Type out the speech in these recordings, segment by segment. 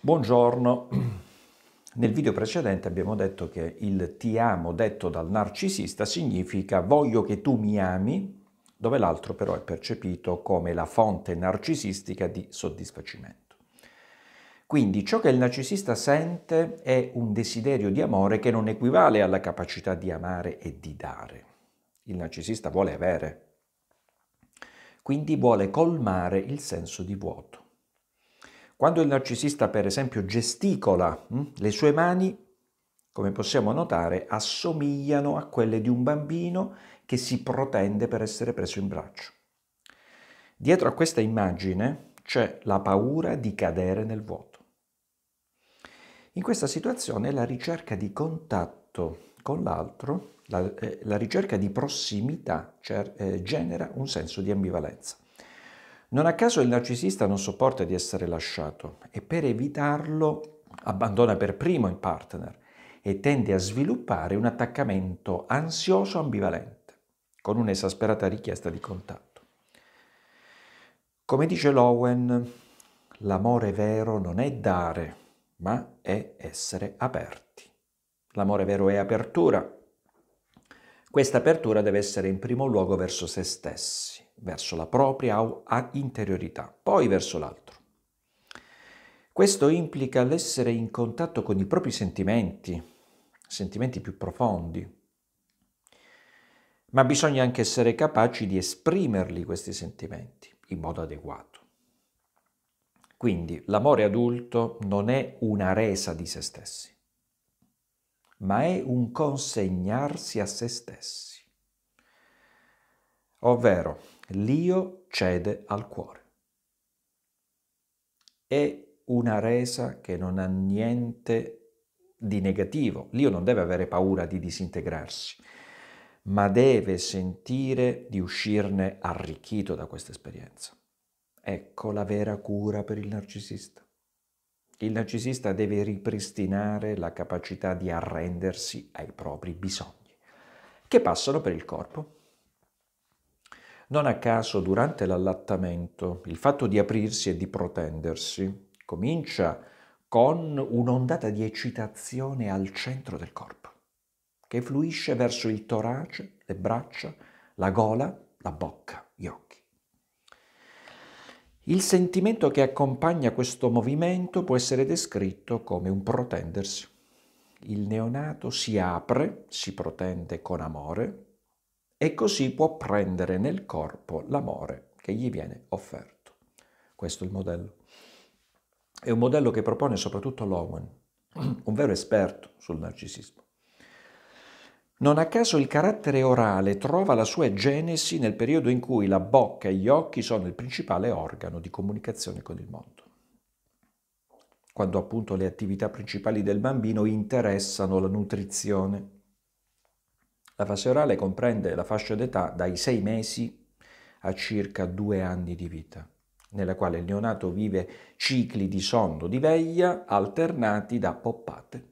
Buongiorno. Nel video precedente abbiamo detto che il ti amo detto dal narcisista significa voglio che tu mi ami, dove l'altro però è percepito come la fonte narcisistica di soddisfacimento. Quindi ciò che il narcisista sente è un desiderio di amore che non equivale alla capacità di amare e di dare. Il narcisista vuole avere, quindi vuole colmare il senso di vuoto quando il narcisista, per esempio, gesticola, hm, le sue mani, come possiamo notare, assomigliano a quelle di un bambino che si protende per essere preso in braccio. Dietro a questa immagine c'è la paura di cadere nel vuoto. In questa situazione la ricerca di contatto con l'altro, la, eh, la ricerca di prossimità cioè, eh, genera un senso di ambivalenza. Non a caso il narcisista non sopporta di essere lasciato e per evitarlo abbandona per primo il partner e tende a sviluppare un attaccamento ansioso ambivalente, con un'esasperata richiesta di contatto. Come dice Lowen, l'amore vero non è dare, ma è essere aperti. L'amore vero è apertura. Questa apertura deve essere in primo luogo verso se stessi verso la propria interiorità, poi verso l'altro. Questo implica l'essere in contatto con i propri sentimenti, sentimenti più profondi, ma bisogna anche essere capaci di esprimerli questi sentimenti in modo adeguato. Quindi l'amore adulto non è una resa di se stessi, ma è un consegnarsi a se stessi. Ovvero, l'io cede al cuore. È una resa che non ha niente di negativo. L'io non deve avere paura di disintegrarsi, ma deve sentire di uscirne arricchito da questa esperienza. Ecco la vera cura per il narcisista. Il narcisista deve ripristinare la capacità di arrendersi ai propri bisogni, che passano per il corpo non a caso durante l'allattamento il fatto di aprirsi e di protendersi comincia con un'ondata di eccitazione al centro del corpo, che fluisce verso il torace, le braccia, la gola, la bocca, gli occhi. Il sentimento che accompagna questo movimento può essere descritto come un protendersi. Il neonato si apre, si protende con amore, e così può prendere nel corpo l'amore che gli viene offerto. Questo è il modello. È un modello che propone soprattutto Lowen, un vero esperto sul narcisismo. Non a caso il carattere orale trova la sua genesi nel periodo in cui la bocca e gli occhi sono il principale organo di comunicazione con il mondo, quando appunto le attività principali del bambino interessano la nutrizione, la fase orale comprende la fascia d'età dai 6 mesi a circa 2 anni di vita, nella quale il neonato vive cicli di sonno di veglia alternati da poppate.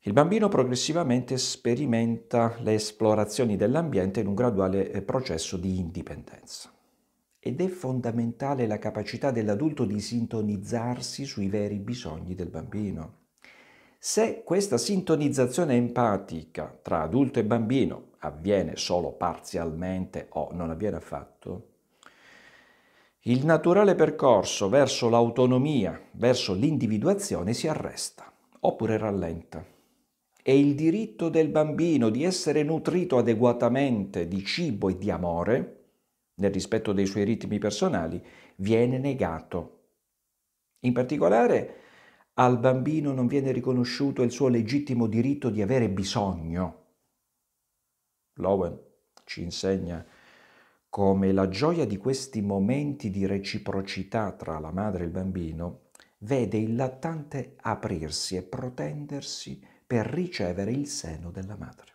Il bambino progressivamente sperimenta le esplorazioni dell'ambiente in un graduale eh, processo di indipendenza. Ed è fondamentale la capacità dell'adulto di sintonizzarsi sui veri bisogni del bambino se questa sintonizzazione empatica tra adulto e bambino avviene solo parzialmente o non avviene affatto, il naturale percorso verso l'autonomia, verso l'individuazione si arresta oppure rallenta. E il diritto del bambino di essere nutrito adeguatamente di cibo e di amore, nel rispetto dei suoi ritmi personali, viene negato. In particolare, al bambino non viene riconosciuto il suo legittimo diritto di avere bisogno. Lowen ci insegna come la gioia di questi momenti di reciprocità tra la madre e il bambino vede il lattante aprirsi e protendersi per ricevere il seno della madre.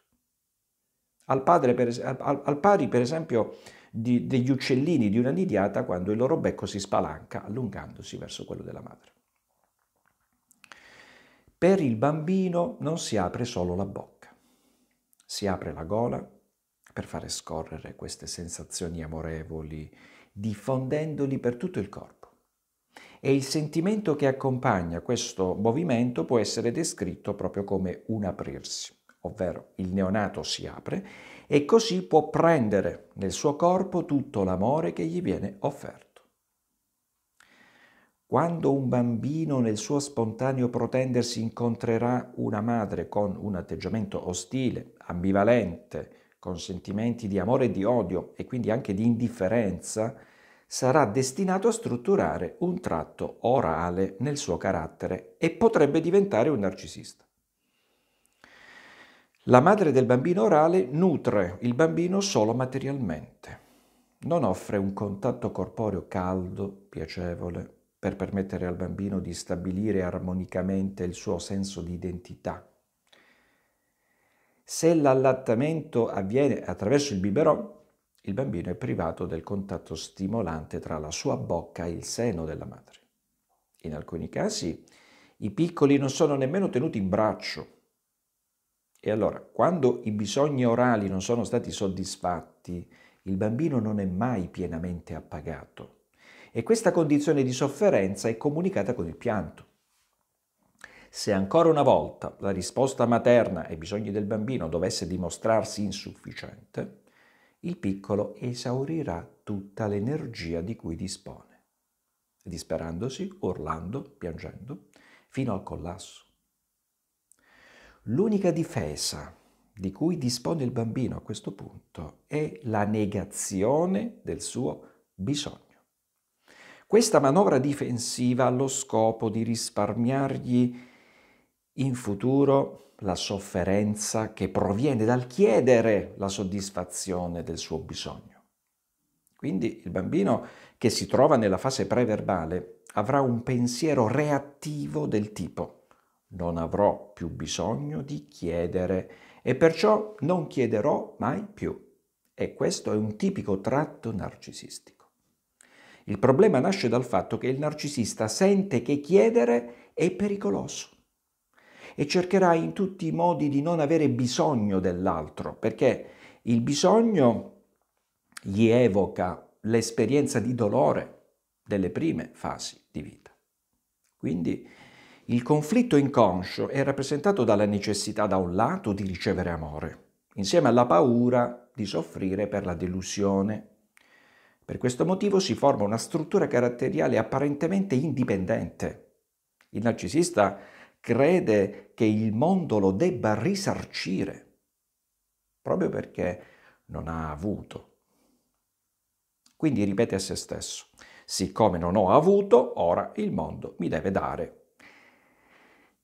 Al, padre per, al, al pari, per esempio, di, degli uccellini di una nidiata quando il loro becco si spalanca allungandosi verso quello della madre. Per il bambino non si apre solo la bocca, si apre la gola per fare scorrere queste sensazioni amorevoli, diffondendoli per tutto il corpo. E il sentimento che accompagna questo movimento può essere descritto proprio come un aprirsi, ovvero il neonato si apre e così può prendere nel suo corpo tutto l'amore che gli viene offerto. Quando un bambino nel suo spontaneo protendersi incontrerà una madre con un atteggiamento ostile, ambivalente, con sentimenti di amore e di odio e quindi anche di indifferenza, sarà destinato a strutturare un tratto orale nel suo carattere e potrebbe diventare un narcisista. La madre del bambino orale nutre il bambino solo materialmente, non offre un contatto corporeo caldo, piacevole, per permettere al bambino di stabilire armonicamente il suo senso di identità. Se l'allattamento avviene attraverso il biberon, il bambino è privato del contatto stimolante tra la sua bocca e il seno della madre. In alcuni casi i piccoli non sono nemmeno tenuti in braccio. E allora, quando i bisogni orali non sono stati soddisfatti, il bambino non è mai pienamente appagato e questa condizione di sofferenza è comunicata con il pianto. Se ancora una volta la risposta materna ai bisogni del bambino dovesse dimostrarsi insufficiente, il piccolo esaurirà tutta l'energia di cui dispone, disperandosi, urlando, piangendo, fino al collasso. L'unica difesa di cui dispone il bambino a questo punto è la negazione del suo bisogno questa manovra difensiva ha lo scopo di risparmiargli in futuro la sofferenza che proviene dal chiedere la soddisfazione del suo bisogno. Quindi il bambino che si trova nella fase preverbale avrà un pensiero reattivo del tipo non avrò più bisogno di chiedere e perciò non chiederò mai più. E questo è un tipico tratto narcisistico. Il problema nasce dal fatto che il narcisista sente che chiedere è pericoloso e cercherà in tutti i modi di non avere bisogno dell'altro, perché il bisogno gli evoca l'esperienza di dolore delle prime fasi di vita. Quindi il conflitto inconscio è rappresentato dalla necessità da un lato di ricevere amore, insieme alla paura di soffrire per la delusione per questo motivo si forma una struttura caratteriale apparentemente indipendente. Il narcisista crede che il mondo lo debba risarcire, proprio perché non ha avuto. Quindi ripete a se stesso, siccome non ho avuto, ora il mondo mi deve dare.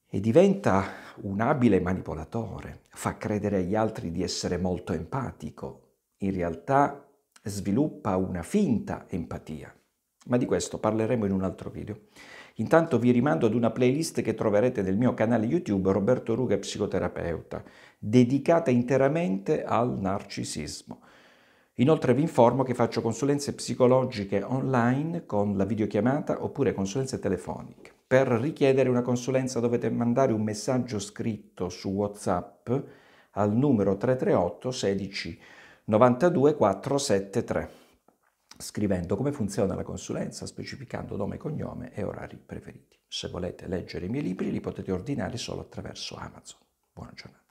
E diventa un abile manipolatore, fa credere agli altri di essere molto empatico. In realtà sviluppa una finta empatia. Ma di questo parleremo in un altro video. Intanto vi rimando ad una playlist che troverete nel mio canale YouTube Roberto Ruga Psicoterapeuta, dedicata interamente al narcisismo. Inoltre vi informo che faccio consulenze psicologiche online con la videochiamata oppure consulenze telefoniche. Per richiedere una consulenza dovete mandare un messaggio scritto su WhatsApp al numero 338 16 92473 scrivendo come funziona la consulenza, specificando nome, cognome e orari preferiti. Se volete leggere i miei libri li potete ordinare solo attraverso Amazon. Buona giornata.